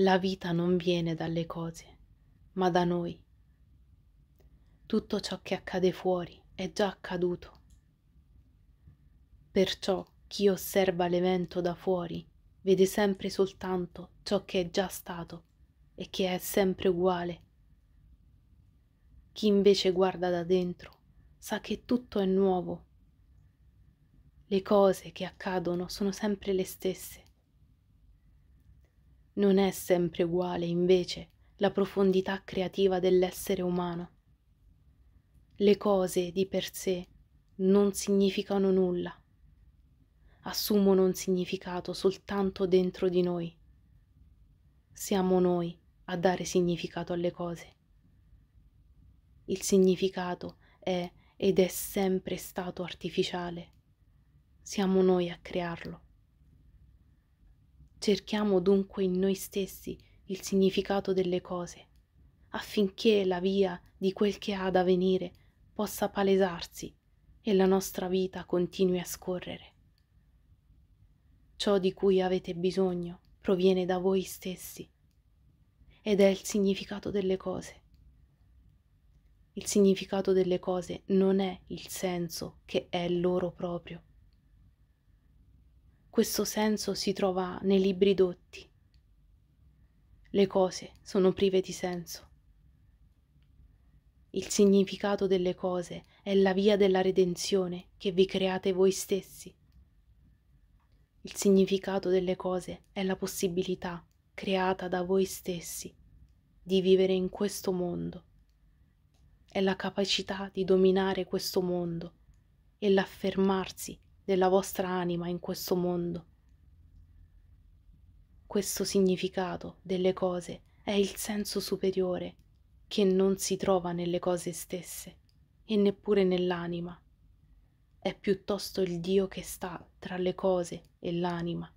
La vita non viene dalle cose, ma da noi. Tutto ciò che accade fuori è già accaduto. Perciò chi osserva l'evento da fuori vede sempre soltanto ciò che è già stato e che è sempre uguale. Chi invece guarda da dentro sa che tutto è nuovo. Le cose che accadono sono sempre le stesse non è sempre uguale, invece, la profondità creativa dell'essere umano. Le cose di per sé non significano nulla, assumono un significato soltanto dentro di noi. Siamo noi a dare significato alle cose. Il significato è ed è sempre stato artificiale. Siamo noi a crearlo. Cerchiamo dunque in noi stessi il significato delle cose, affinché la via di quel che ha da venire possa palesarsi e la nostra vita continui a scorrere. Ciò di cui avete bisogno proviene da voi stessi ed è il significato delle cose. Il significato delle cose non è il senso che è loro proprio, questo senso si trova nei libri dotti. Le cose sono prive di senso. Il significato delle cose è la via della redenzione che vi create voi stessi. Il significato delle cose è la possibilità creata da voi stessi di vivere in questo mondo. È la capacità di dominare questo mondo e l'affermarsi della vostra anima in questo mondo. Questo significato delle cose è il senso superiore che non si trova nelle cose stesse e neppure nell'anima. È piuttosto il Dio che sta tra le cose e l'anima,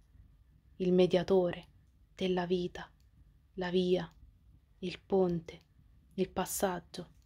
il mediatore della vita, la via, il ponte, il passaggio